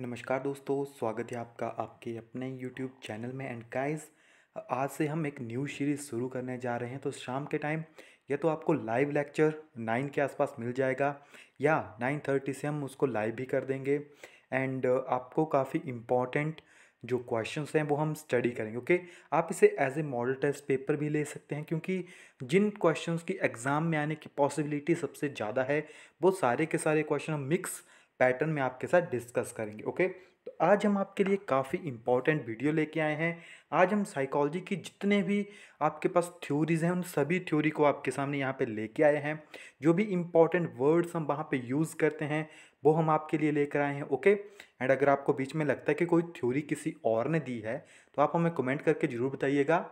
नमस्कार दोस्तों स्वागत है आपका आपके अपने यूट्यूब चैनल में एंड गाइस आज से हम एक न्यू सीरीज़ शुरू करने जा रहे हैं तो शाम के टाइम या तो आपको लाइव लेक्चर नाइन के आसपास मिल जाएगा या नाइन थर्टी से हम उसको लाइव भी कर देंगे एंड आपको काफ़ी इम्पॉर्टेंट जो क्वेश्चंस हैं वो हम स्टडी करेंगे ओके आप इसे as a model test paper भी ले सकते हैं क्योंकि जिन क्वेश्चंस की एग्ज़ाम में आने की पॉसिबिलिटी सबसे ज़्यादा है वो सारे के सारे क्वेश्चन हम मिक्स पैटर्न में आपके साथ डिस्कस करेंगे ओके तो आज हम आपके लिए काफ़ी इंपॉर्टेंट वीडियो लेके आए हैं आज हम साइकोलॉजी की जितने भी आपके पास थ्योरीज हैं उन सभी थ्योरी को आपके सामने यहाँ पे लेके आए हैं जो भी इंपॉर्टेंट वर्ड्स हम वहाँ पे यूज़ करते हैं वो हम आपके लिए लेकर आए हैं ओके एंड अगर आपको बीच में लगता है कि कोई थ्योरी किसी और ने दी है तो आप हमें कमेंट करके ज़रूर बताइएगा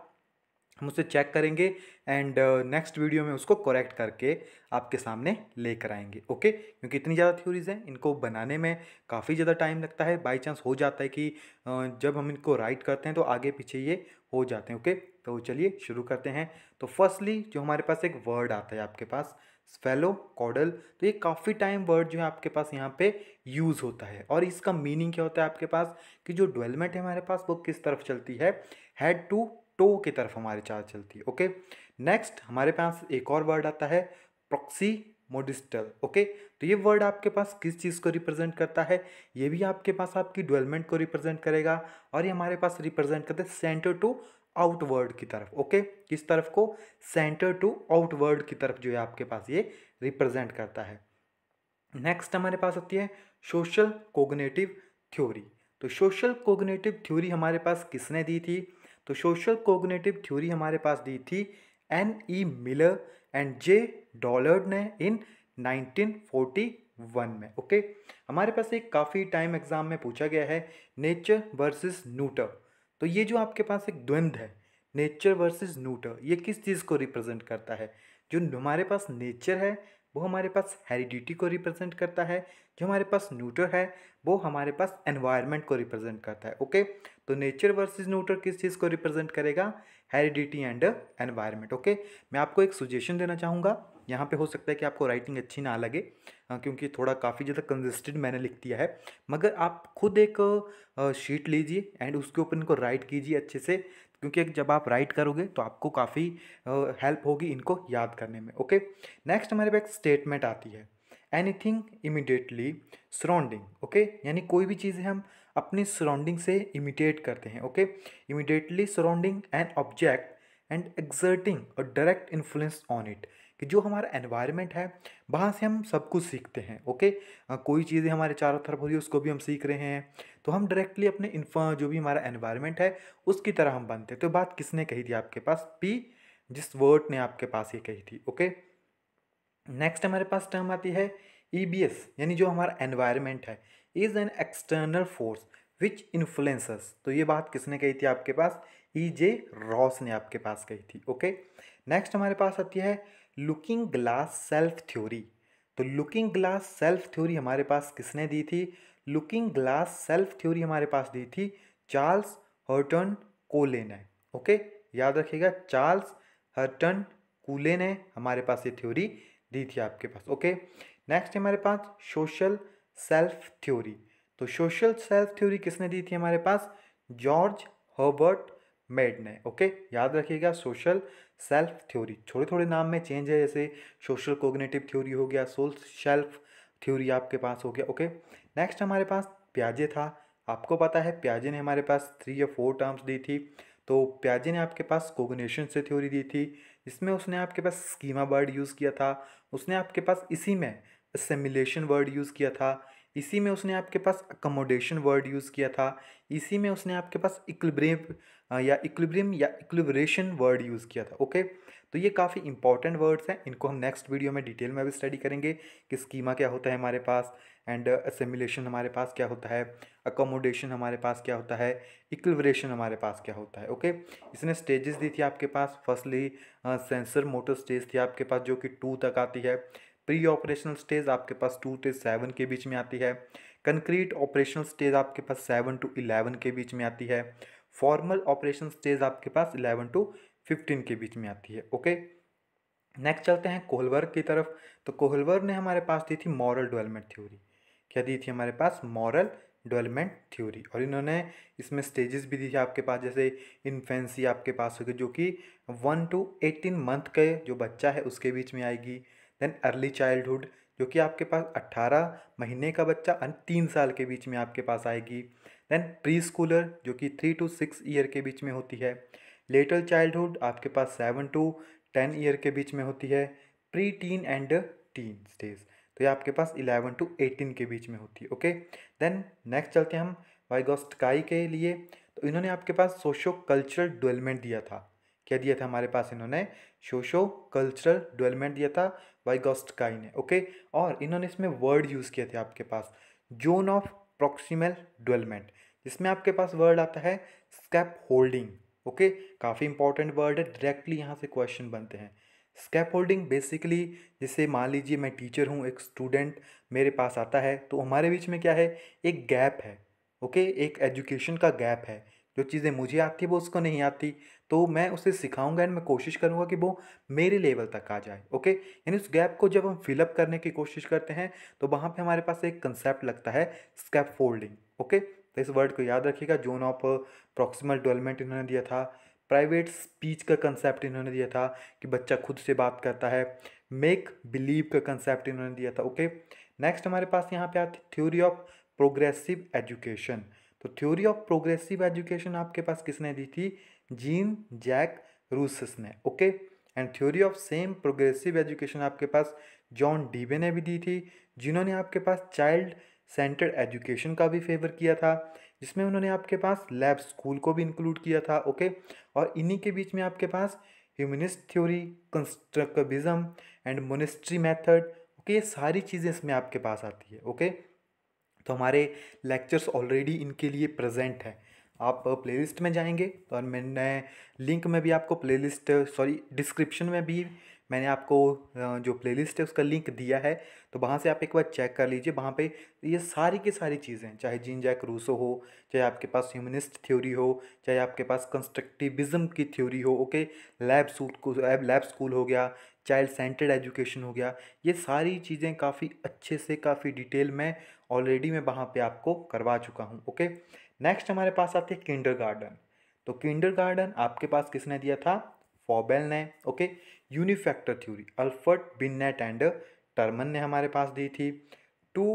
हम उसे चेक करेंगे एंड नेक्स्ट वीडियो में उसको करेक्ट करके आपके सामने लेकर आएंगे ओके क्योंकि इतनी ज़्यादा थ्योरीज़ हैं इनको बनाने में काफ़ी ज़्यादा टाइम लगता है बाई चांस हो जाता है कि uh, जब हम इनको राइट करते हैं तो आगे पीछे ये हो जाते हैं ओके तो चलिए शुरू करते हैं तो फर्स्टली जो हमारे पास एक वर्ड आता है आपके पास स्फेलो कॉडल तो ये काफ़ी टाइम वर्ड जो है आपके पास यहाँ पे यूज़ होता है और इसका मीनिंग क्या होता है आपके पास कि जो डेवलपमेंट है हमारे पास वो किस तरफ चलती है हेड टू टो की तरफ हमारी चाल चलती है ओके नेक्स्ट हमारे पास एक और वर्ड आता है प्रोक्सी मोडिस्टल ओके तो ये वर्ड आपके पास किस चीज़ को रिप्रेजेंट करता है ये भी आपके पास आपकी डेवलपमेंट को रिप्रेजेंट करेगा और ये हमारे पास रिप्रेजेंट करता है सेंटर टू आउटवर्ड की तरफ ओके किस तरफ को सेंटर टू आउटवर्ड की तरफ जो है आपके पास ये रिप्रेजेंट करता है नेक्स्ट हमारे पास आती है सोशल कोगनेटिव थ्योरी तो सोशल कोगनेटिव थ्योरी हमारे पास किसने दी थी तो सोशल कोग्नेटिव थ्योरी हमारे पास दी थी N E Miller and J Dollard ने इन 1941 में ओके हमारे पास एक काफ़ी टाइम एग्जाम में पूछा गया है नेचर वर्सेस न्यूटर तो ये जो आपके पास एक द्वंद्व है नेचर वर्सेस न्यूटर ये किस चीज़ को रिप्रेजेंट करता है जो हमारे पास नेचर है वो हमारे पास हेरिडिटी को रिप्रेजेंट करता है जो हमारे पास न्यूटर है वो हमारे पास एनवायरनमेंट को रिप्रेजेंट करता है ओके तो नेचर वर्सेस न्यूटर किस चीज़ को रिप्रेजेंट करेगा हेरिडिटी एंड एनवायरनमेंट ओके मैं आपको एक सुजेशन देना चाहूँगा यहाँ पे हो सकता है कि आपको राइटिंग अच्छी ना लगे क्योंकि थोड़ा काफ़ी ज़्यादा कंजिस्टेड मैंने लिख दिया है मगर आप खुद एक शीट लीजिए एंड उसके ऊपर इनको राइट कीजिए अच्छे से क्योंकि जब आप राइट करोगे तो आपको काफ़ी हेल्प होगी इनको याद करने में ओके नेक्स्ट हमारे पास स्टेटमेंट आती है एनीथिंग इमिडिएटली सराउंडिंग ओके यानी कोई भी चीज़ें हम अपने सराउंडिंग से इमिडिएट करते हैं okay immediately surrounding an object and exerting और डायरेक्ट इन्फ्लुएंस ऑन इट कि जो हमारा एनवायरनमेंट है वहाँ से हम सब कुछ सीखते हैं ओके कोई चीज़ें हमारे चारों तरफ हो रही है उसको भी हम सीख रहे हैं तो हम डायरेक्टली अपने इन जो भी हमारा एनवायरनमेंट है उसकी तरह हम बनते हैं तो बात किसने कही थी आपके पास पी जिस वर्ड ने आपके पास ये कही थी ओके नेक्स्ट हमारे पास टर्म आती है ई बी एस यानी जो हमारा एनवायरमेंट है is an external force which influence तो ये बात किसने कही थी आपके पास ई जे रॉस ने आपके पास कही थी ओके नेक्स्ट हमारे पास आती है लुकिंग ग्लास सेल्फ थ्योरी तो लुकिंग ग्लास सेल्फ थ्योरी हमारे पास किसने दी थी लुकिंग ग्लास सेल्फ थ्योरी हमारे पास दी थी चार्ल्स हर्टन कोले ने ओके याद रखिएगा चार्ल्स हर्टन कूले ने हमारे पास ये थ्योरी दी थी आपके पास ओके नेक्स्ट हमारे पास सोशल सेल्फ थ्योरी तो सोशल सेल्फ थ्योरी किसने दी थी हमारे पास जॉर्ज हर्बर्ट मेड ने ओके याद रखिएगा सोशल सेल्फ थ्योरी थोड़े थोड़े नाम में चेंज है जैसे सोशल कोगनेटिव थ्योरी हो गया सोल सेल्फ थ्योरी आपके पास हो गया ओके नेक्स्ट हमारे पास प्याजे था आपको पता है प्याजे ने हमारे पास थ्री या फोर टर्म्स दी थी तो प्याजे ने आपके पास कोगनेशन से थ्योरी दी थी जिसमें उसने आपके पास स्कीमा वर्ड यूज़ किया था उसने आपके पास इसी में सिमुलेशन वर्ड यूज़ किया था इसी में उसने आपके पास अकोमोडेशन वर्ड यूज़ किया था इसी में उसने आपके पास इक्लिब्रेम या इक्लिब्रियम या इक्लिब्रेशन वर्ड यूज़ किया था ओके तो ये काफ़ी इंपॉर्टेंट वर्ड्स हैं इनको हम नेक्स्ट वीडियो में डिटेल में भी स्टडी करेंगे कि स्कीमा क्या होता है हमारे पास एंड असेमिलेशन हमारे पास क्या होता है अकोमोडेशन हमारे पास क्या होता है इक्लिब्रेशन हमारे पास क्या होता है ओके इसने स्टेजेस दी थी आपके पास फर्स्टली सेंसर मोटर स्टेज थी आपके पास जो कि टू तक आती है प्री ऑपरेशनल स्टेज आपके पास टू से सेवन के बीच में आती है कंक्रीट ऑपरेशनल स्टेज आपके पास सेवन टू इलेवन के बीच में आती है फॉर्मल ऑपरेशन स्टेज आपके पास इलेवन टू फिफ्टीन के बीच में आती है ओके नेक्स्ट चलते हैं कोहलवर्ग की तरफ तो कोहलवर्ग ने हमारे पास दी थी मॉरल डेवलपमेंट थ्योरी क्या दी थी हमारे पास मॉरल डेवलपमेंट थ्योरी और इन्होंने इसमें स्टेजेस भी दी थी आपके पास जैसे इन्फेंसी आपके पास होगी जो कि वन टू एटीन मंथ के जो बच्चा है उसके बीच में आएगी देन अर्ली चाइल्डहुड जो कि आपके पास 18 महीने का बच्चा एंड तीन साल के बीच में आपके पास आएगी देन प्री स्कूलर जो कि थ्री टू सिक्स ईयर के बीच में होती है लेटर चाइल्डहुड आपके पास सेवन टू टेन ईयर के बीच में होती है preteen and teen stage तो ये आपके पास इलेवन टू एटीन के बीच में होती है ओके देन नेक्स्ट चलते हैं हम वाइगोस्टकाई के लिए तो इन्होंने आपके पास सोशो कल्चरल डेवलपमेंट दिया था क्या दिया था हमारे पास इन्होंने सोशो कल्चरल डेवलपमेंट दिया था बाई गोस्टकाई ने ओके और इन्होंने इसमें वर्ड यूज़ किए थे आपके पास जोन ऑफ प्रोक्सीमल डेवलपमेंट जिसमें आपके पास वर्ड आता है स्कैप होल्डिंग ओके काफ़ी इंपॉर्टेंट वर्ड है डायरेक्टली यहाँ से क्वेश्चन बनते हैं स्कैप होल्डिंग बेसिकली जैसे मान लीजिए मैं टीचर हूँ एक स्टूडेंट मेरे पास आता है तो हमारे बीच में क्या है एक गैप है ओके okay? एक एजुकेशन का गैप है जो चीज़ें मुझे आती है वो उसको नहीं आती तो मैं उसे सिखाऊंगा एंड मैं कोशिश करूंगा कि वो मेरे लेवल तक आ जाए ओके यानी उस गैप को जब हम फिलअप करने की कोशिश करते हैं तो वहाँ पे हमारे पास एक कंसेप्ट लगता है स्कैप फोल्डिंग ओके तो इस वर्ड को याद रखिएगा जोन ऑफ प्रॉक्सिमल डेवलपमेंट इन्होंने दिया था प्राइवेट स्पीच का कंसेप्ट इन्होंने दिया था कि बच्चा खुद से बात करता है मेक बिलीव का कंसेप्ट इन्होंने दिया था ओके नेक्स्ट हमारे पास यहाँ पे आती थ्योरी ऑफ प्रोग्रेसिव एजुकेशन तो थ्योरी ऑफ प्रोग्रेसिव एजुकेशन आपके पास किसने दी थी जीन जैक रूसस ने okay and theory of same progressive education आपके पास जॉन डीबे ने भी दी थी जिन्होंने आपके पास चाइल्ड सेंटर्ड एजुकेशन का भी फेवर किया था जिसमें उन्होंने आपके पास लैब स्कूल को भी इंक्लूड किया था ओके और इन्हीं के बीच में आपके पास humanist theory constructivism and Montessori method okay ये सारी चीज़ें इसमें आपके पास आती है ओके तो हमारे लेक्चर्स ऑलरेडी इनके लिए प्रेजेंट हैं आप प्लेलिस्ट में जाएंगे तो और मैंने लिंक में भी आपको प्लेलिस्ट सॉरी डिस्क्रिप्शन में भी मैंने आपको जो प्लेलिस्ट है उसका लिंक दिया है तो वहाँ से आप एक बार चेक कर लीजिए वहाँ पे ये सारी की सारी चीज़ें चाहे जीन जैक रूसो हो चाहे आपके पास ह्यूमनिस्ट थ्योरी हो चाहे आपके पास कंस्ट्रक्टिविज़म की थ्योरी हो ओके लैब सूट को लैब स्कूल हो गया चाइल्ड सेंटर्ड एजुकेशन हो गया ये सारी चीज़ें काफ़ी अच्छे से काफ़ी डिटेल में ऑलरेडी मैं वहाँ पे आपको करवा चुका हूँ ओके नेक्स्ट हमारे पास आते हैं किंडर गार्डन तो किंडर गार्डन आपके पास किसने दिया था फॉबेल ने okay unifactor theory Alfred Binet and Terman ने हमारे पास दी थी टू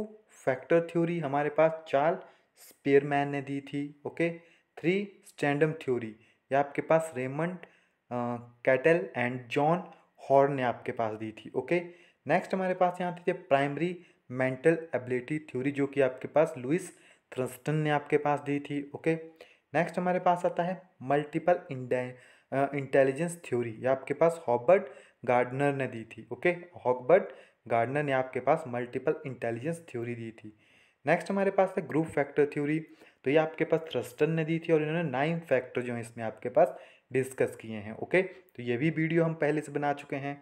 फैक्टर थ्योरी हमारे पास चार्ल स्पेयरमैन ने दी थी ओके थ्री स्टैंडम थ्योरी ये आपके पास Raymond Cattell and John Horn ने आपके पास दी थी ओके नेक्स्ट हमारे पास यहाँ आती थी प्राइमरी मेंटल एबिलिटी थ्योरी जो कि आपके पास लुइस थ्रंस्टन ने आपके पास दी थी ओके नेक्स्ट हमारे पास आता है मल्टीपल इंटेलिजेंस थ्योरी ये आपके पास हॉबर्ट गार्डनर ने दी थी ओके हॉबर्ट गार्डनर ने आपके पास मल्टीपल इंटेलिजेंस थ्योरी दी थी नेक्स्ट हमारे पास है ग्रुप फैक्टर थ्योरी तो ये आपके पास थ्रस्टन ने दी थी और इन्होंने नाइन फैक्टर जो हैं इसमें आपके पास डिस्कस किए हैं ओके तो ये भी वीडियो हम पहले से बना चुके हैं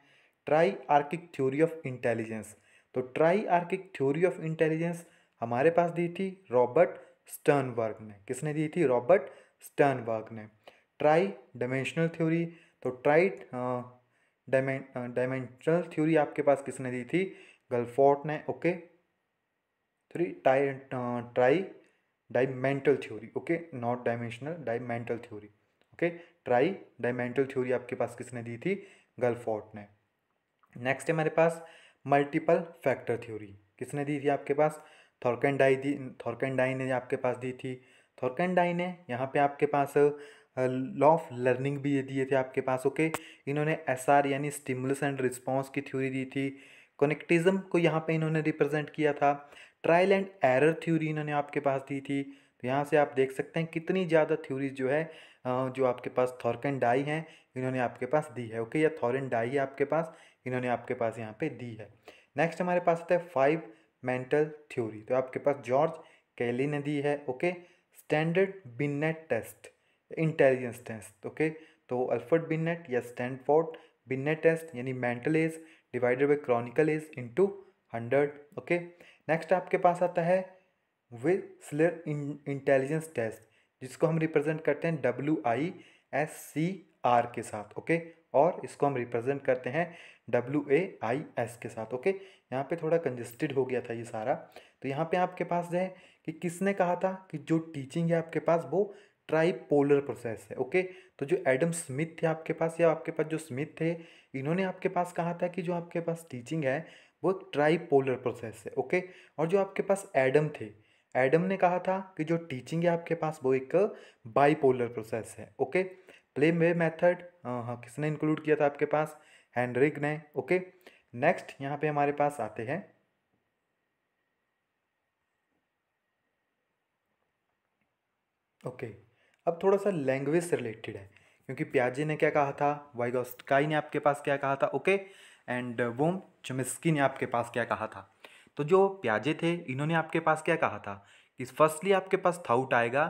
triarchic theory of intelligence तो triarchic theory of intelligence हमारे पास दी थी रॉबर्ट स्टर्नबर्ग ने किसने दी थी रॉबर्ट स्टर्नबर्ग ने ट्राई डायमेंशनल थ्योरी तो ट्राई डायमेंशनल थ्योरी आपके पास किसने दी थी गल्फोर्ट ने okay three tie tridimental theory okay not dimensional dimental theory okay tridimental theory आपके पास किसने दी थी गल्फॉर्ट ने नेक्स्ट है हमारे पास मल्टीपल फैक्टर थ्योरी किसने दी थी आपके पास थॉर्केंडाई दी थॉर्केंडाई ने आपके पास दी थी थॉर्केंडाई ने यहाँ पे आपके पास लॉ ऑफ लर्निंग भी दिए थे आपके पास ओके okay? इन्होंने एस आर यानी स्टिमुलस एंड रिस्पॉन्स की थ्योरी दी थी कनेक्टिज्म को यहाँ पे इन्होंने रिप्रेजेंट किया था ट्रायल एंड एरर थ्योरी इन्होंने आपके पास दी थी तो यहाँ से आप देख सकते हैं कितनी ज़्यादा थ्योरीज जो है हाँ, जो आपके पास थॉर्कन डाई हैं इन्होंने आपके पास दी है ओके या थॉरन डाई है आपके पास इन्होंने आपके पास यहाँ पे दी है नेक्स्ट हमारे पास आता है फाइव मेंटल थ्योरी तो आपके पास जॉर्ज कैली ने दी है okay standard Binet test intelligence test okay तो अल्फर्ड बिन्नेट या स्टैंडफोर्ड बिन्नेट टेस्ट यानी mental age divided by chronological age into hundred okay next आपके पास आता है विस्लर इंटेलिजेंस टेस्ट जिसको हम रिप्रेजेंट करते हैं W I S C R के साथ ओके और इसको हम रिप्रेजेंट करते हैं डब्ल्यू ए आई एस के साथ ओके यहाँ पे थोड़ा कंजेस्टेड हो गया था ये सारा तो यहाँ पे आपके पास है कि किसने कहा था कि जो टीचिंग है आपके पास वो ट्राई पोलर प्रोसेस है ओके तो जो एडम स्मिथ थे आपके पास या आपके पास जो स्मिथ थे इन्होंने आपके पास कहा था कि जो आपके पास टीचिंग है वो पोलर प्रोसेस है ओके और जो आपके पास एडम थे एडम ने कहा था कि जो टीचिंग है आपके पास वो एक बाईपोलर प्रोसेस है ओके प्ले वे मैथड हाँ किसने इंक्लूड किया था आपके पास हैंड्रिक ने ओके नेक्स्ट यहाँ पे हमारे पास आते हैं ओके okay. अब थोड़ा सा लैंग्वेज से रिलेटेड है क्योंकि प्याजे ने क्या कहा था वाइगोस्काई ने आपके पास क्या कहा था ओके एंड वोम चमिस्की ने आपके पास क्या कहा था तो जो प्याजे थे इन्होंने आपके पास क्या कहा था कि फर्स्टली आपके पास थाउट आएगा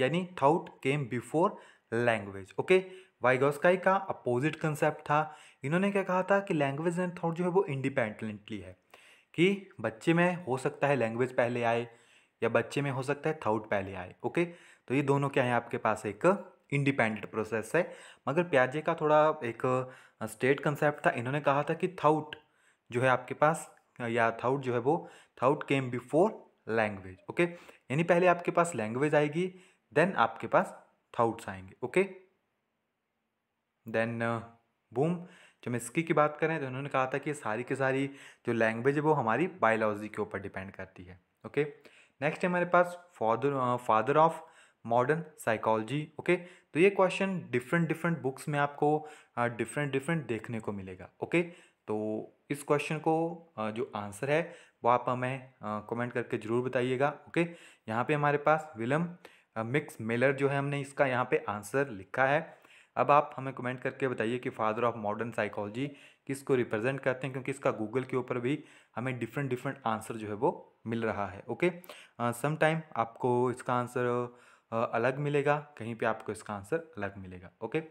यानी thought came before language okay Vygotsky का अपोजिट कंसेप्ट था इन्होंने क्या कहा था कि लैंग्वेज एंड थाउट जो है वो इंडिपेंडेंटली है कि बच्चे में हो सकता है लैंग्वेज पहले आए या बच्चे में हो सकता है थाउट पहले आए ओके तो ये दोनों क्या है आपके पास एक इंडिपेंडेंट प्रोसेस है मगर प्याजे का थोड़ा एक स्टेट कंसेप्ट था इन्होंने कहा था कि थाउट जो है आपके पास या थाउट जो है वो thought came before language okay यानी पहले आपके पास लैंग्वेज आएगी देन आपके पास थाउट्स आएंगे ओके देन बूम जब मिस्की की बात करें तो उन्होंने कहा था कि सारी की सारी जो लैंग्वेज है वो हमारी बायोलॉजी के ऊपर डिपेंड करती है ओके नेक्स्ट है हमारे पास father father of modern psychology okay तो ये क्वेश्चन डिफरेंट डिफरेंट बुक्स में आपको डिफरेंट uh, डिफरेंट देखने को मिलेगा ओके okay? तो इस क्वेश्चन को जो आंसर है वो आप हमें कमेंट करके ज़रूर बताइएगा ओके यहाँ पे हमारे पास विलम मिक्स मिलर जो है हमने इसका यहाँ पे आंसर लिखा है अब आप हमें कमेंट करके बताइए कि फादर ऑफ मॉडर्न साइकोलॉजी किसको रिप्रेजेंट करते हैं क्योंकि इसका गूगल के ऊपर भी हमें डिफरेंट डिफरेंट आंसर जो है वो मिल रहा है ओके सम टाइम आपको इसका आंसर अलग मिलेगा कहीं पर आपको इसका आंसर अलग मिलेगा ओके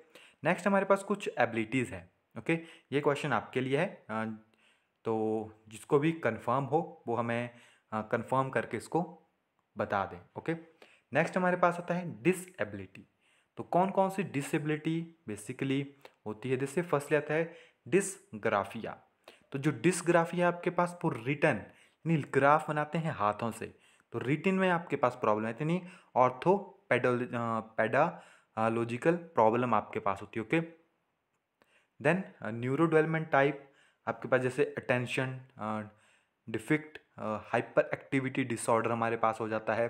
नेक्स्ट हमारे पास कुछ एबिलिटीज़ है ओके ये क्वेश्चन आपके लिए है तो जिसको भी कंफर्म हो वो हमें कंफर्म करके इसको बता दें ओके नेक्स्ट हमारे पास आता है डिसएबिलिटी तो कौन कौन सी डिसएबिलिटी बेसिकली होती है जैसे फर्स्ट आता है डिसग्राफिया तो जो डिसग्राफिया आपके पास वो रिटर्न यानी ग्राफ बनाते हैं हाथों से तो रिटिन में आपके पास प्रॉब्लम है यानी ऑर्थो पैडोल पैडालॉजिकल प्रॉब्लम आपके पास होती है okay then neuro development type आपके पास जैसे attention deficit hyperactivity disorder हमारे पास हो जाता है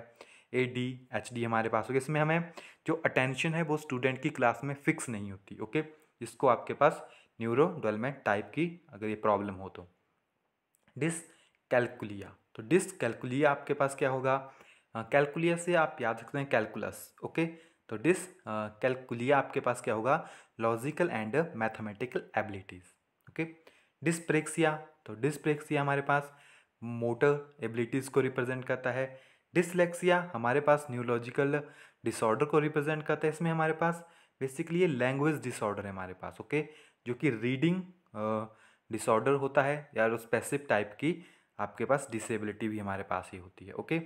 ए डी एच डी हमारे पास हो गया इसमें हमें जो अटेंशन है वो स्टूडेंट की क्लास में फिक्स नहीं होती ओके इसको आपके पास न्यूरो डेवलपमेंट टाइप की अगर ये प्रॉब्लम हो तो डिस कैलकुलिया तो डिस कैलकुलिया आपके पास क्या होगा कैलकुलिया से आप याद रखते हैं कैलकुलस ओके तो डिस कैलकुलिया आपके पास क्या होगा logical and mathematical abilities okay dyspraxia तो डिस्प्रेक्सिया हमारे पास मोटर एबिलिटीज़ को रिप्रेजेंट करता है डिसलेक्सिया हमारे पास न्यूरोलॉजिकल डिसऑर्डर को रिप्रेजेंट करता है इसमें हमारे पास बेसिकली ये लैंग्वेज डिसऑर्डर है हमारे पास ओके जो कि रीडिंग डिसऑर्डर होता है या स्पेसिफिक टाइप की आपके पास डिसेबिलिटी भी हमारे पास ही होती है ओके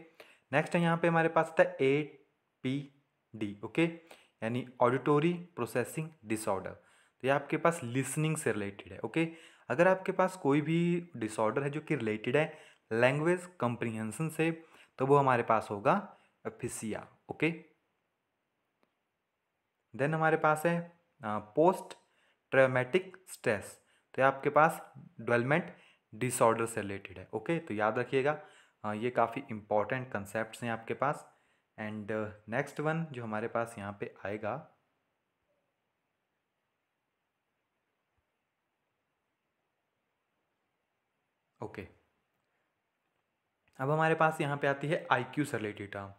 नेक्स्ट है यहाँ पे हमारे पास था ए पी डी ओके यानी ऑडिटोरी प्रोसेसिंग डिसऑर्डर तो ये आपके पास लिसनिंग से रिलेटेड है ओके अगर आपके पास कोई भी डिसऑर्डर है जो कि रिलेटेड है लैंग्वेज कंप्रीहेंसन से तो वो हमारे पास होगा फिसिया ओके देन हमारे पास है पोस्ट ट्रेमेटिक स्ट्रेस तो ये आपके पास डेवलपमेंट डिसऑर्डर से रिलेटेड है ओके तो याद रखिएगा ये काफ़ी इंपॉर्टेंट कंसेप्ट हैं आपके पास एंड नेक्स्ट वन जो हमारे पास यहाँ पे आएगा ओके okay. अब हमारे पास यहाँ पे आती है आई क्यू से रिलेटेड टर्म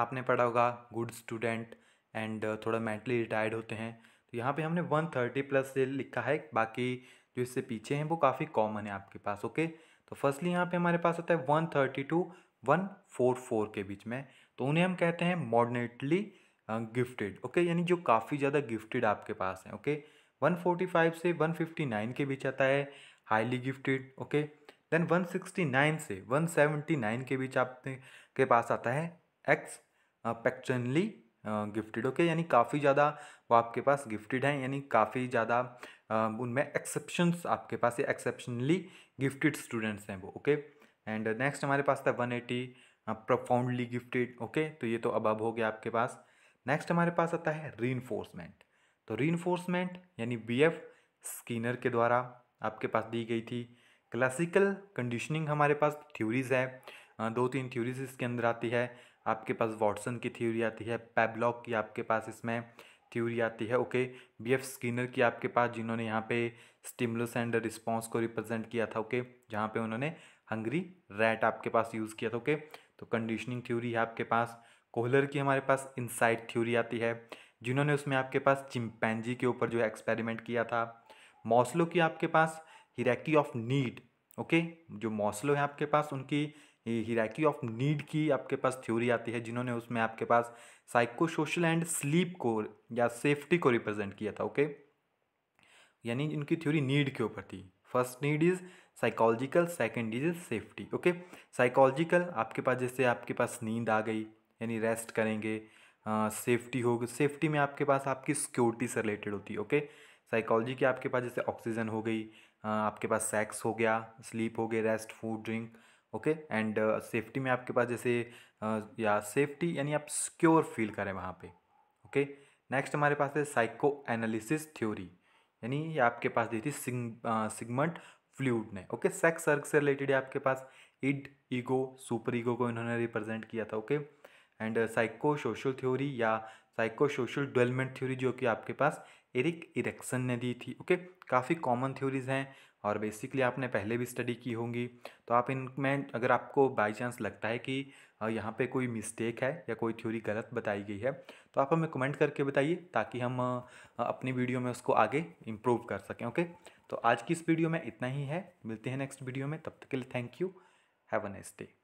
आपने पढ़ा होगा गुड स्टूडेंट एंड थोड़ा मेंटली रिटायर्ड होते हैं तो यहाँ पे हमने वन थर्टी प्लस से लिखा है बाकी जो इससे पीछे हैं वो काफ़ी कॉमन है आपके पास ओके तो फर्स्टली यहाँ पे हमारे पास होता है one thirty to one four four के बीच में तो उन्हें हम कहते हैं मॉडनेटली गिफ्टेड ओके यानी जो काफ़ी ज़्यादा गिफ्टेड आपके पास हैं ओके वन फोर्टी फाइव से वन फिफ्टी नाइन के बीच आता है highly gifted okay then one sixty nine से वन नाइन के बीच आपने के पास आता है एक्स पैक्चनली गिफ्टेड ओके यानी काफ़ी ज़्यादा वो आपके पास गिफ्टेड हैं यानी काफ़ी ज़्यादा उनमें एक्सेप्शंस आपके पास एक्सेप्शनली गिफ्टेड स्टूडेंट्स हैं वो ओके एंड नेक्स्ट हमारे पास था one eighty profoundly gifted okay तो ये तो अब अब हो गया आपके पास नेक्स्ट हमारे पास आता है री तो री यानी बी एफ स्कीनर के द्वारा आपके पास दी गई थी क्लासिकल कंडीशनिंग हमारे पास थ्योरीज है दो तीन थ्योरीज इसके अंदर आती है आपके पास वॉटसन की थ्योरी आती है पैबलॉक की आपके पास इसमें थ्योरी आती है ओके बी एफ स्किनर की आपके पास जिन्होंने यहाँ पे स्टिमुलस एंड रिस्पॉन्स को रिप्रेजेंट किया था ओके जहाँ पे उन्होंने हंगरी रैट आपके पास यूज़ किया था ओके तो कंडीशनिंग थ्योरी है आपके पास कोहलर की हमारे पास इनसाइड थ्योरी आती है जिन्होंने उसमें आपके पास चिमपैनजी के ऊपर जो है एक्सपेरिमेंट किया था मौसलो की आपके पास हिराकी ऑफ नीड ओके जो मौसलो है आपके पास उनकी हिराकी ऑफ नीड की आपके पास थ्योरी आती है जिन्होंने उसमें आपके पास साइको सोशल एंड स्लीप को या सेफ्टी को रिप्रेजेंट किया था ओके यानी इनकी थ्योरी नीड के ऊपर थी first need is psychological second is safety okay psychological आपके पास जैसे आपके पास नींद आ गई यानी रेस्ट करेंगे सेफ्टी हो सेफ्टी में आपके पास आपकी सिक्योरिटी से रिलेटेड होती है ओके साइकोलॉजी की आपके पास जैसे ऑक्सीजन हो गई आपके पास सेक्स हो गया स्लीप हो गई rest food drink okay and safety में आपके पास जैसे uh, या सेफ्टी यानी आप सिक्योर फील करें वहाँ पे ओके okay? नेक्स्ट हमारे पास है साइको एनालिसिस थ्योरी यानी आपके पास दी थी सिगमंट फ्लूड ने ओके सेक्स सर्ग से रिलेटेड है आपके पास इड ईगो सुपर ईगो को इन्होंने रिप्रेजेंट किया था okay and psychosocial theory या साइको सोशल डेवलपमेंट थ्योरी जो कि आपके पास एरिक इरेक्सन ने दी थी ओके काफ़ी कॉमन थ्योरीज हैं और बेसिकली आपने पहले भी स्टडी की होंगी तो आप इनमें अगर आपको बाई चांस लगता है कि यहाँ पे कोई मिस्टेक है या कोई थ्योरी गलत बताई गई है तो आप हमें कमेंट करके बताइए ताकि हम अपनी वीडियो में उसको आगे इम्प्रूव कर सकें ओके तो आज की इस वीडियो में इतना ही है मिलते हैं नेक्स्ट वीडियो में तब तक के लिए thank you have a nice day